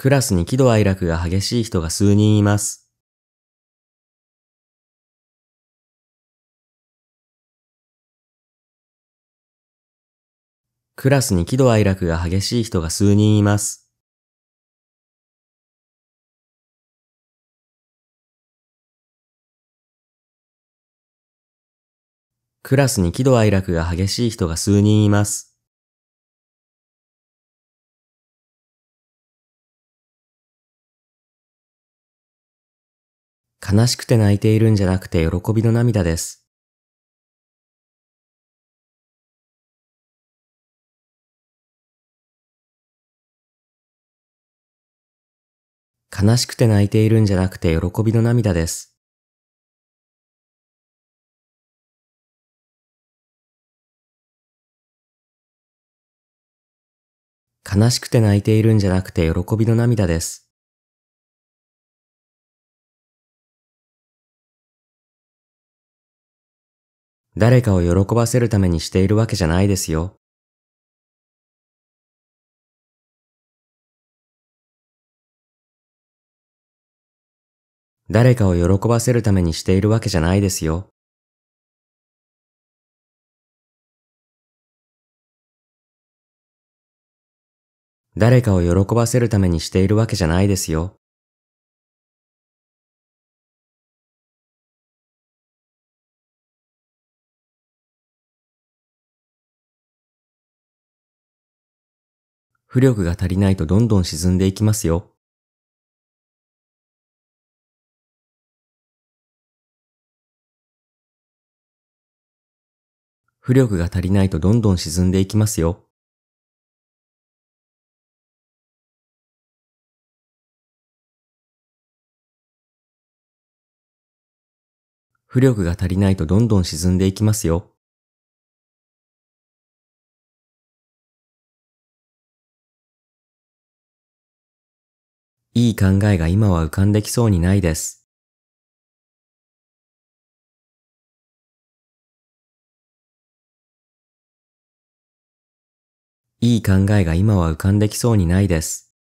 クラスに喜怒哀楽が激しい人が数人います。クラスに喜怒哀楽が激しい人が数人います。クラスに喜怒哀楽が激しい人が数人います。悲しくて泣いているんじゃなくて喜びの涙です。悲しくて泣いているんじゃなくて喜びの涙です。悲しくて泣いているんじゃなくて喜びの涙です。誰かを喜ばせるためにしているわけじゃないですよ。誰かを喜ばせるためにしているわけじゃないですよ。誰かを喜ばせるためにしているわけじゃないですよ。浮力が足りないとどんどん沈んでいきますよ。浮力が足りないとどんどん沈んでいきますよ。浮力が足りないとどんどん沈んでいきますよ。いい考えが今は浮かんできそうにないです。いい考えが今は浮かんできそうにないです。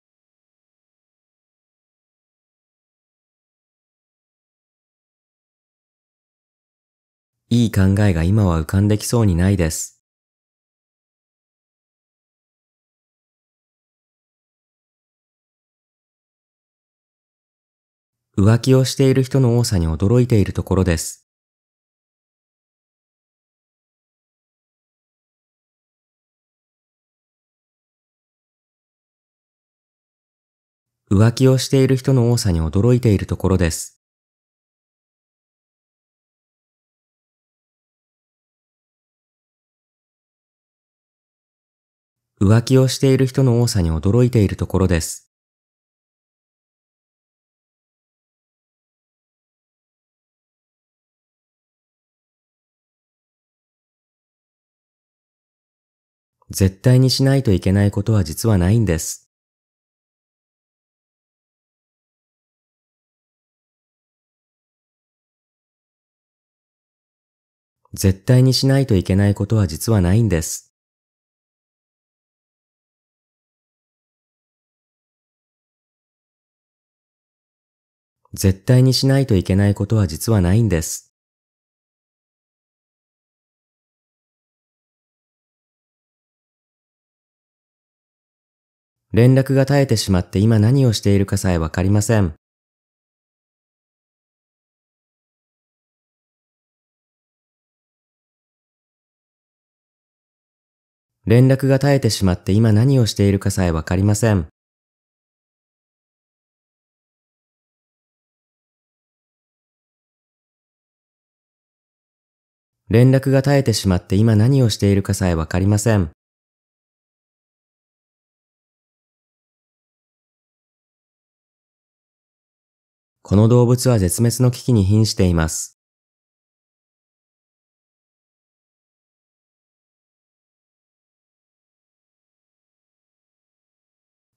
いい考えが今は浮かんできそうにないです。浮気をしている人の多さに驚いているところです。浮気をしている人の多さに驚いているところです。浮気をしている人の多さに驚いているところです。絶対にしないといけないことは実はないんです。絶対にしないといけないことは実はないんです。絶対にしないといけないことは実はないんです。連絡が絶えてしまって今何をしているかさえわかりません。連絡が絶えてしまって今何をしているかさえわかりません。連絡が絶えてしまって今何をしているかさえわかりません。この動物は絶滅の危機に瀕しています。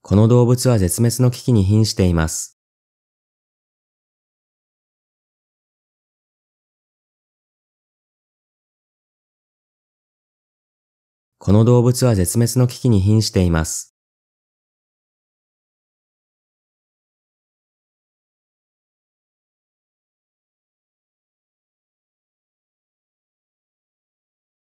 この動物は絶滅の危機に瀕しています。この動物は絶滅の危機に瀕しています。